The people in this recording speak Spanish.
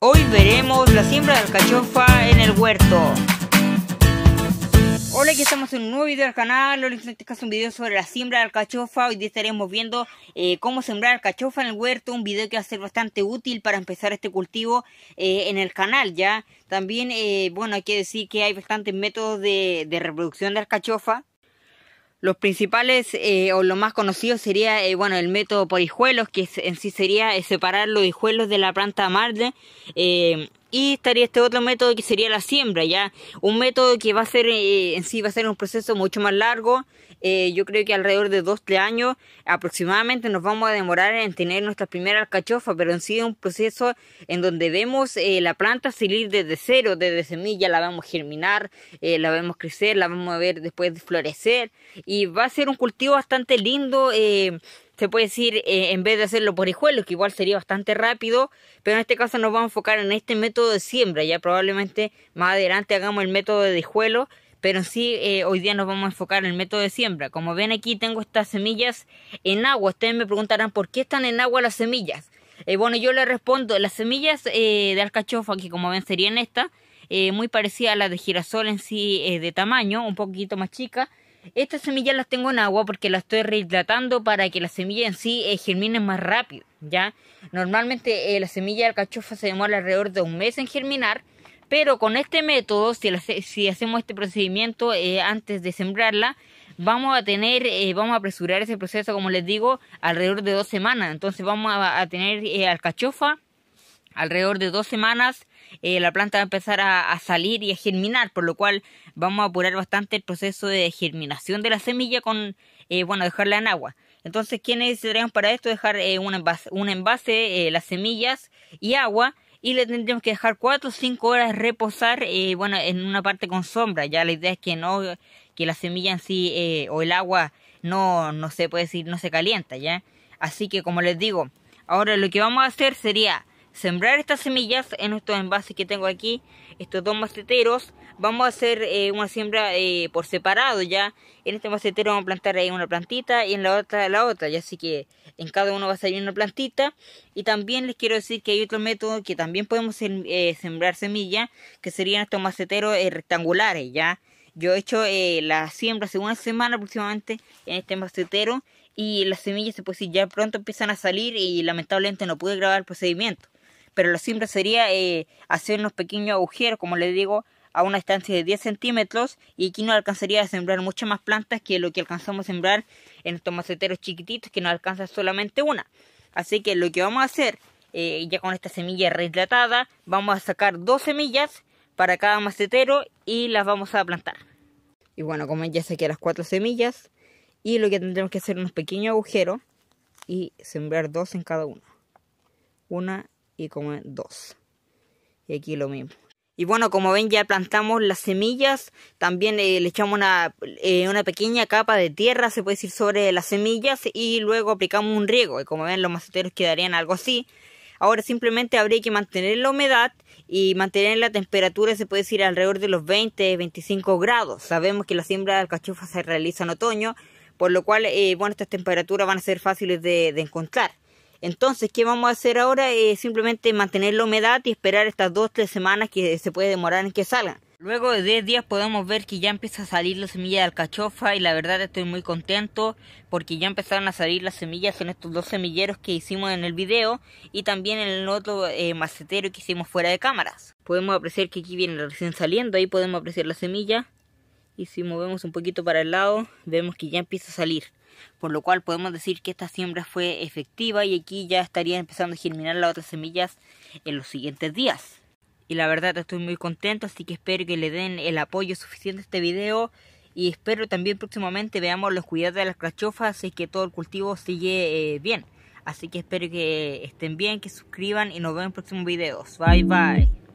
Hoy veremos la siembra de alcachofa en el huerto. Hola, aquí estamos en un nuevo video del canal. Hoy en este un video sobre la siembra de alcachofa. Hoy estaremos viendo eh, cómo sembrar alcachofa en el huerto. Un video que va a ser bastante útil para empezar este cultivo eh, en el canal ya. También, eh, bueno, hay que decir que hay bastantes métodos de, de reproducción de alcachofa. Los principales eh, o lo más conocido sería eh, bueno el método por hijuelos, que en sí sería eh, separar los hijuelos de la planta madre y estaría este otro método que sería la siembra, ya. Un método que va a ser, eh, en sí, va a ser un proceso mucho más largo. Eh, yo creo que alrededor de 2-3 años aproximadamente nos vamos a demorar en tener nuestra primera alcachofa, pero en sí es un proceso en donde vemos eh, la planta salir desde cero, desde semilla, la vamos a germinar, la vemos crecer, la vamos a ver después de florecer y va a ser un cultivo bastante lindo. Eh, se puede decir, eh, en vez de hacerlo por hijuelos, que igual sería bastante rápido, pero en este caso nos vamos a enfocar en este método de siembra. Ya probablemente más adelante hagamos el método de hijuelo, pero sí eh, hoy día nos vamos a enfocar en el método de siembra. Como ven aquí tengo estas semillas en agua. Ustedes me preguntarán por qué están en agua las semillas. Eh, bueno, yo les respondo, las semillas de alcachofa, que como ven serían estas, muy parecidas a las de girasol en sí de tamaño, un poquito más chica estas semillas las tengo en agua porque las estoy rehidratando para que la semilla en sí eh, germine más rápido, ¿ya? Normalmente eh, la semilla de alcachofa se demora alrededor de un mes en germinar, pero con este método, si, hacemos este procedimiento eh, antes de sembrarla, vamos a tener, vamos a apresurar ese proceso, como les digo, alrededor de dos semanas. Entonces vamos a, tener alcachofa alrededor de dos semanas eh, la planta va a empezar a, salir y a germinar, por lo cual vamos a apurar bastante el proceso de germinación de la semilla con, eh, bueno, dejarla en agua. Entonces, ¿qué necesitaríamos para esto? Dejar eh, un envase, las semillas y agua y le tendremos que dejar 4 o 5 horas reposar, bueno, en una parte con sombra. Ya la idea es que no, que la semilla en sí o el agua no, no se puede decir, no se calienta, ¿ya? Así que, como les digo, ahora lo que vamos a hacer sería sembrar estas semillas en estos envases que tengo aquí, estos dos maceteros. Vamos a hacer eh, una siembra eh, por separado ya. En este macetero vamos a plantar ahí una plantita y en la otra la otra. Ya así que en cada uno va a salir una plantita. Y también les quiero decir que hay otro método que también podemos eh, sembrar semillas, que serían estos maceteros rectangulares ya. Yo he hecho la siembra hace una semana aproximadamente en este macetero y las semillas pues ya pronto empiezan a salir y lamentablemente no pude grabar el procedimiento pero lo simple sería eh, hacer unos pequeños agujeros, como les digo, a una distancia de 10 centímetros y aquí nos alcanzaría a sembrar muchas más plantas que lo que alcanzamos a sembrar en estos maceteros chiquititos que nos alcanza solamente una. Así que lo que vamos a hacer, eh, ya con esta semilla rehidratada, vamos a sacar dos semillas para cada macetero y las vamos a plantar. Y bueno, como ya saqué las cuatro semillas, y lo que tendremos que hacer es unos pequeños agujeros y sembrar dos en cada uno. Una y como 2. Y aquí lo mismo. Y bueno, como ven ya plantamos las semillas, también eh, le echamos eh, una, pequeña capa de tierra, se puede decir, sobre las semillas y luego aplicamos un riego. Y como ven los maceteros quedarían algo así. Ahora simplemente habría que mantener la humedad y mantener la temperatura, se puede decir, alrededor de los 20, 25 grados. Sabemos que la siembra de cachufa se realiza en otoño, por lo cual, eh, bueno, estas temperaturas van a ser fáciles de encontrar. Entonces, ¿qué vamos a hacer ahora? es eh, simplemente mantener la humedad y esperar estas 2-3 semanas que se puede demorar en que salgan. Luego de 10 días podemos ver que ya empieza a salir la semilla de alcachofa y la verdad estoy muy contento porque ya empezaron a salir las semillas en estos dos semilleros que hicimos en el video y también en el otro eh, macetero que hicimos fuera de cámaras. Podemos apreciar que aquí viene recién saliendo, ahí podemos apreciar la semilla y si movemos un poquito para el lado vemos que ya empieza a salir por lo cual podemos decir que esta siembra fue efectiva y aquí ya estaría empezando a germinar las otras semillas en los siguientes días. Y la verdad estoy muy contento, así que espero que le den el apoyo suficiente a este video y espero también próximamente veamos los cuidados de las cachofas y que todo el cultivo sigue eh, bien. Así que espero que estén bien, que suscriban y nos vemos en próximos videos. Bye bye.